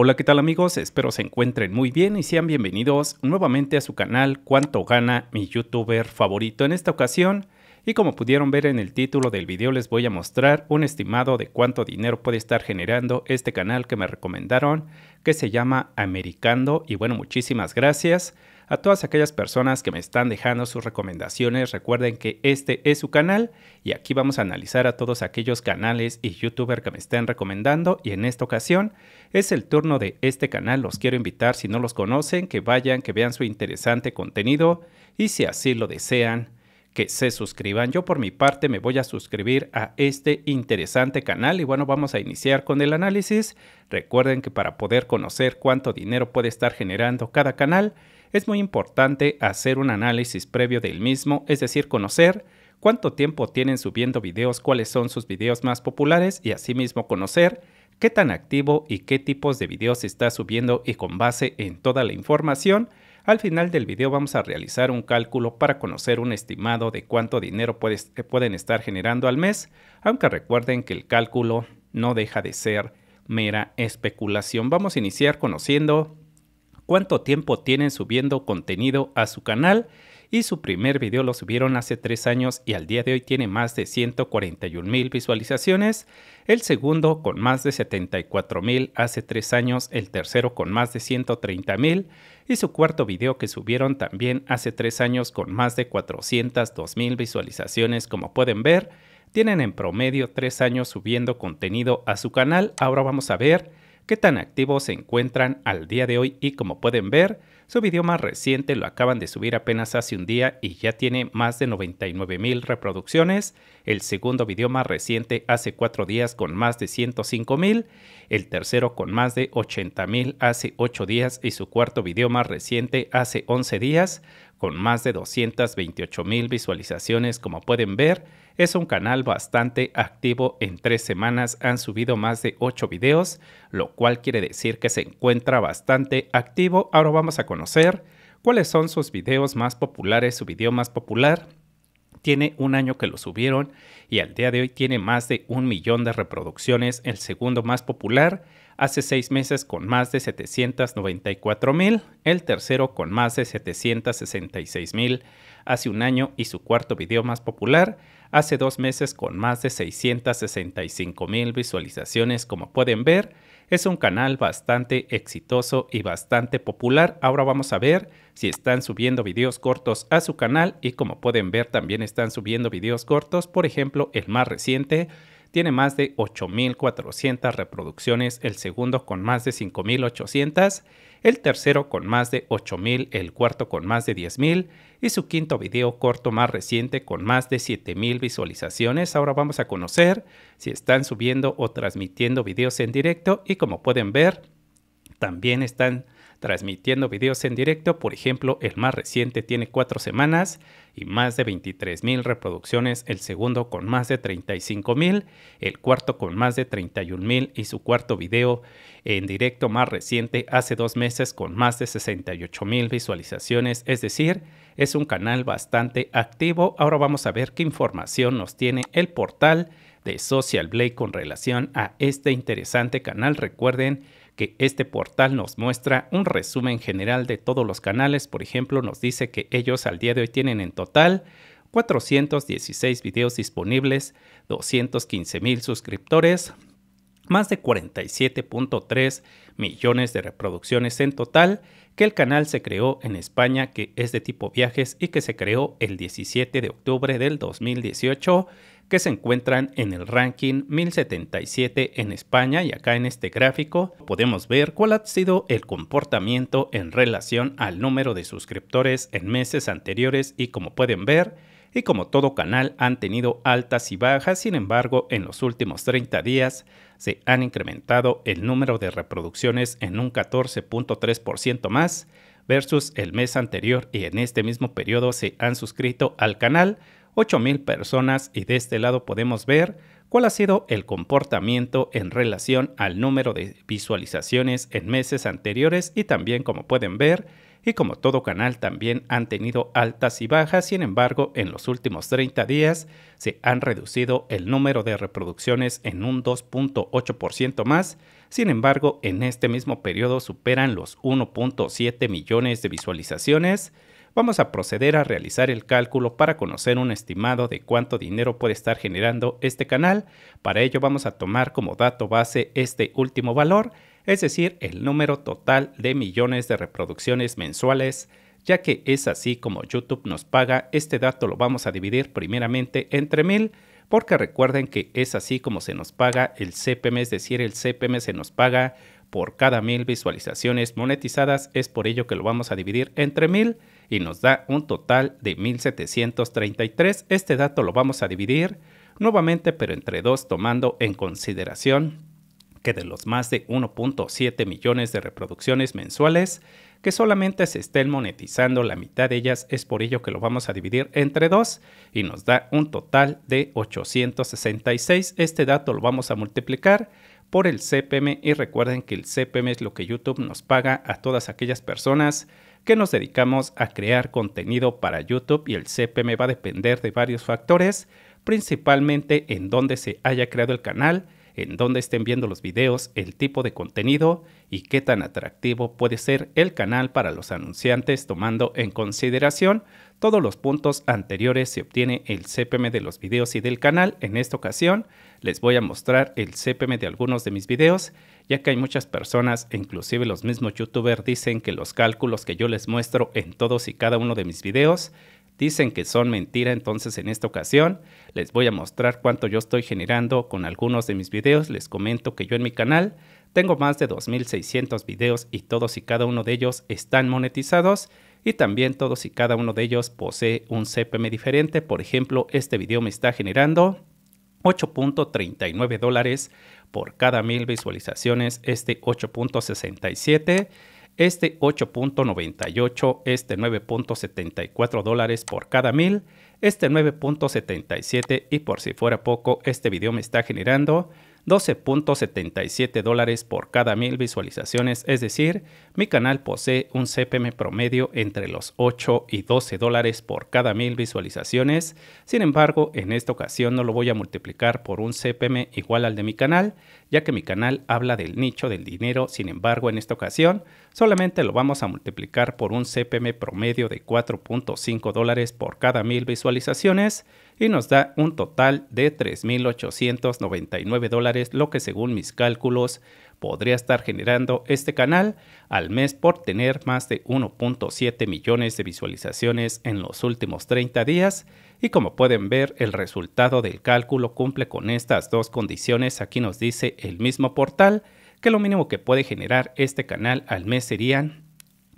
Hola, ¿qué tal amigos? Espero se encuentren muy bien y sean bienvenidos nuevamente a su canal Cuánto gana mi youtuber favorito en esta ocasión. Y como pudieron ver en el título del video les voy a mostrar un estimado de cuánto dinero puede estar generando este canal que me recomendaron que se llama Americando y bueno muchísimas gracias. A todas aquellas personas que me están dejando sus recomendaciones, recuerden que este es su canal y aquí vamos a analizar a todos aquellos canales y youtubers que me estén recomendando y en esta ocasión es el turno de este canal. Los quiero invitar si no los conocen que vayan, que vean su interesante contenido y si así lo desean que se suscriban. Yo por mi parte me voy a suscribir a este interesante canal y bueno, vamos a iniciar con el análisis. Recuerden que para poder conocer cuánto dinero puede estar generando cada canal, es muy importante hacer un análisis previo del mismo, es decir, conocer cuánto tiempo tienen subiendo videos, cuáles son sus videos más populares y asimismo conocer qué tan activo y qué tipos de videos está subiendo y con base en toda la información, al final del video vamos a realizar un cálculo para conocer un estimado de cuánto dinero eh, pueden estar generando al mes, aunque recuerden que el cálculo no deja de ser mera especulación. Vamos a iniciar conociendo cuánto tiempo tienen subiendo contenido a su canal y su primer video lo subieron hace 3 años y al día de hoy tiene más de 141 mil visualizaciones, el segundo con más de 74 mil hace 3 años, el tercero con más de 130 mil y su cuarto video que subieron también hace 3 años con más de 402 mil visualizaciones como pueden ver, tienen en promedio 3 años subiendo contenido a su canal, ahora vamos a ver qué tan activos se encuentran al día de hoy y como pueden ver, su video más reciente lo acaban de subir apenas hace un día y ya tiene más de 99 mil reproducciones, el segundo video más reciente hace 4 días con más de 105 mil, el tercero con más de 80,000 hace ocho días y su cuarto video más reciente hace 11 días, con más de 228 mil visualizaciones como pueden ver. Es un canal bastante activo, en tres semanas han subido más de 8 videos, lo cual quiere decir que se encuentra bastante activo. Ahora vamos a conocer cuáles son sus videos más populares, su video más popular. Tiene un año que lo subieron y al día de hoy tiene más de un millón de reproducciones, el segundo más popular hace seis meses con más de 794 mil, el tercero con más de 766 mil, hace un año y su cuarto video más popular, hace dos meses con más de 665 mil visualizaciones como pueden ver, es un canal bastante exitoso y bastante popular. Ahora vamos a ver si están subiendo videos cortos a su canal y como pueden ver también están subiendo videos cortos, por ejemplo el más reciente tiene más de 8.400 reproducciones, el segundo con más de 5.800, el tercero con más de 8.000, el cuarto con más de 10.000 y su quinto video corto más reciente con más de 7.000 visualizaciones. Ahora vamos a conocer si están subiendo o transmitiendo videos en directo y como pueden ver, también están transmitiendo videos en directo, por ejemplo, el más reciente tiene cuatro semanas y más de 23.000 reproducciones, el segundo con más de 35 mil el cuarto con más de 31 mil y su cuarto video en directo más reciente hace dos meses con más de 68 mil visualizaciones, es decir, es un canal bastante activo. Ahora vamos a ver qué información nos tiene el portal de Social Blade con relación a este interesante canal. Recuerden que este portal nos muestra un resumen general de todos los canales. Por ejemplo, nos dice que ellos al día de hoy tienen en total 416 videos disponibles, 215 mil suscriptores, más de 47.3 millones de reproducciones en total, que el canal se creó en España, que es de tipo viajes y que se creó el 17 de octubre del 2018 que se encuentran en el ranking 1077 en España y acá en este gráfico podemos ver cuál ha sido el comportamiento en relación al número de suscriptores en meses anteriores y como pueden ver, y como todo canal han tenido altas y bajas, sin embargo en los últimos 30 días se han incrementado el número de reproducciones en un 14.3% más versus el mes anterior y en este mismo periodo se han suscrito al canal 8.000 personas y de este lado podemos ver cuál ha sido el comportamiento en relación al número de visualizaciones en meses anteriores y también como pueden ver y como todo canal también han tenido altas y bajas, sin embargo en los últimos 30 días se han reducido el número de reproducciones en un 2.8% más, sin embargo en este mismo periodo superan los 1.7 millones de visualizaciones Vamos a proceder a realizar el cálculo para conocer un estimado de cuánto dinero puede estar generando este canal. Para ello vamos a tomar como dato base este último valor, es decir, el número total de millones de reproducciones mensuales ya que es así como YouTube nos paga, este dato lo vamos a dividir primeramente entre mil, porque recuerden que es así como se nos paga el CPM, es decir, el CPM se nos paga por cada mil visualizaciones monetizadas, es por ello que lo vamos a dividir entre mil y nos da un total de 1733. Este dato lo vamos a dividir nuevamente, pero entre dos, tomando en consideración que de los más de 1.7 millones de reproducciones mensuales, que solamente se estén monetizando la mitad de ellas, es por ello que lo vamos a dividir entre dos y nos da un total de 866. Este dato lo vamos a multiplicar por el CPM y recuerden que el CPM es lo que YouTube nos paga a todas aquellas personas que nos dedicamos a crear contenido para YouTube y el CPM va a depender de varios factores, principalmente en dónde se haya creado el canal, en dónde estén viendo los videos, el tipo de contenido y qué tan atractivo puede ser el canal para los anunciantes tomando en consideración todos los puntos anteriores se obtiene el CPM de los videos y del canal. En esta ocasión les voy a mostrar el CPM de algunos de mis videos, ya que hay muchas personas, inclusive los mismos youtubers, dicen que los cálculos que yo les muestro en todos y cada uno de mis videos dicen que son mentira, entonces en esta ocasión les voy a mostrar cuánto yo estoy generando con algunos de mis videos. Les comento que yo en mi canal tengo más de 2.600 videos y todos y cada uno de ellos están monetizados y también todos y cada uno de ellos posee un CPM diferente. Por ejemplo, este video me está generando 8.39 dólares por cada mil visualizaciones, este 8.67 este 8.98, este 9.74 dólares por cada mil, este 9.77 y por si fuera poco, este video me está generando 12.77 dólares por cada mil visualizaciones, es decir, mi canal posee un CPM promedio entre los 8 y 12 dólares por cada mil visualizaciones, sin embargo, en esta ocasión no lo voy a multiplicar por un CPM igual al de mi canal, ya que mi canal habla del nicho del dinero, sin embargo, en esta ocasión solamente lo vamos a multiplicar por un CPM promedio de 4.5 dólares por cada mil visualizaciones, y nos da un total de 3.899 dólares, lo que según mis cálculos podría estar generando este canal al mes por tener más de 1.7 millones de visualizaciones en los últimos 30 días y como pueden ver el resultado del cálculo cumple con estas dos condiciones, aquí nos dice el mismo portal que lo mínimo que puede generar este canal al mes serían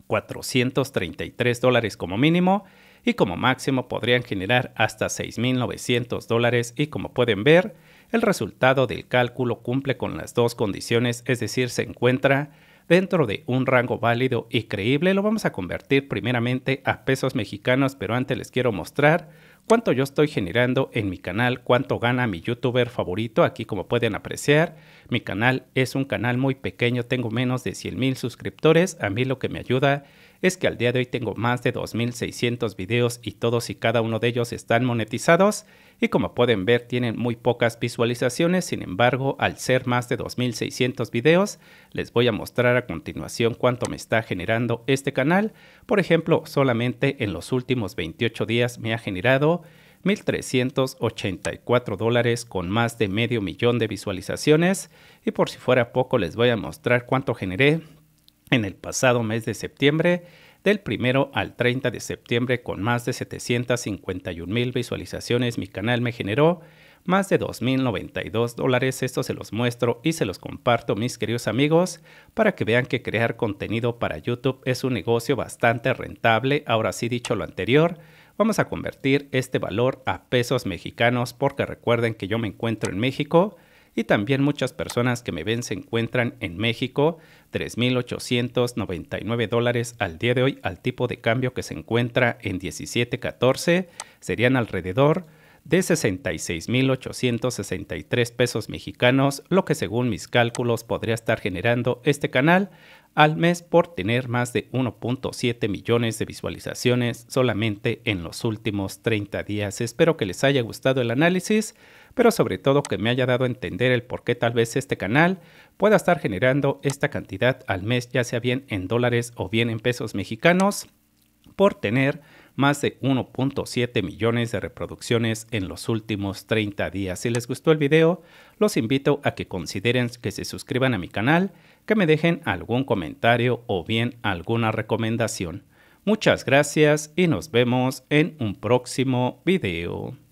433 dólares como mínimo y como máximo podrían generar hasta 6.900 dólares y como pueden ver, el resultado del cálculo cumple con las dos condiciones, es decir, se encuentra dentro de un rango válido y creíble. Lo vamos a convertir primeramente a pesos mexicanos, pero antes les quiero mostrar cuánto yo estoy generando en mi canal, cuánto gana mi youtuber favorito. Aquí como pueden apreciar, mi canal es un canal muy pequeño, tengo menos de 100 mil suscriptores. A mí lo que me ayuda es que al día de hoy tengo más de 2.600 videos y todos y cada uno de ellos están monetizados y como pueden ver tienen muy pocas visualizaciones, sin embargo al ser más de 2.600 videos les voy a mostrar a continuación cuánto me está generando este canal. Por ejemplo, solamente en los últimos 28 días me ha generado 1.384 dólares con más de medio millón de visualizaciones y por si fuera poco les voy a mostrar cuánto generé en el pasado mes de septiembre, del 1 al 30 de septiembre, con más de 751 mil visualizaciones, mi canal me generó más de 2.092 dólares. Esto se los muestro y se los comparto, mis queridos amigos, para que vean que crear contenido para YouTube es un negocio bastante rentable. Ahora sí, dicho lo anterior, vamos a convertir este valor a pesos mexicanos porque recuerden que yo me encuentro en México y también muchas personas que me ven se encuentran en México, 3.899 dólares al día de hoy al tipo de cambio que se encuentra en 17.14, serían alrededor de 66.863 pesos mexicanos, lo que según mis cálculos podría estar generando este canal al mes por tener más de 1.7 millones de visualizaciones solamente en los últimos 30 días. Espero que les haya gustado el análisis, pero sobre todo que me haya dado a entender el por qué tal vez este canal pueda estar generando esta cantidad al mes, ya sea bien en dólares o bien en pesos mexicanos, por tener más de 1.7 millones de reproducciones en los últimos 30 días. Si les gustó el video, los invito a que consideren que se suscriban a mi canal, que me dejen algún comentario o bien alguna recomendación. Muchas gracias y nos vemos en un próximo video.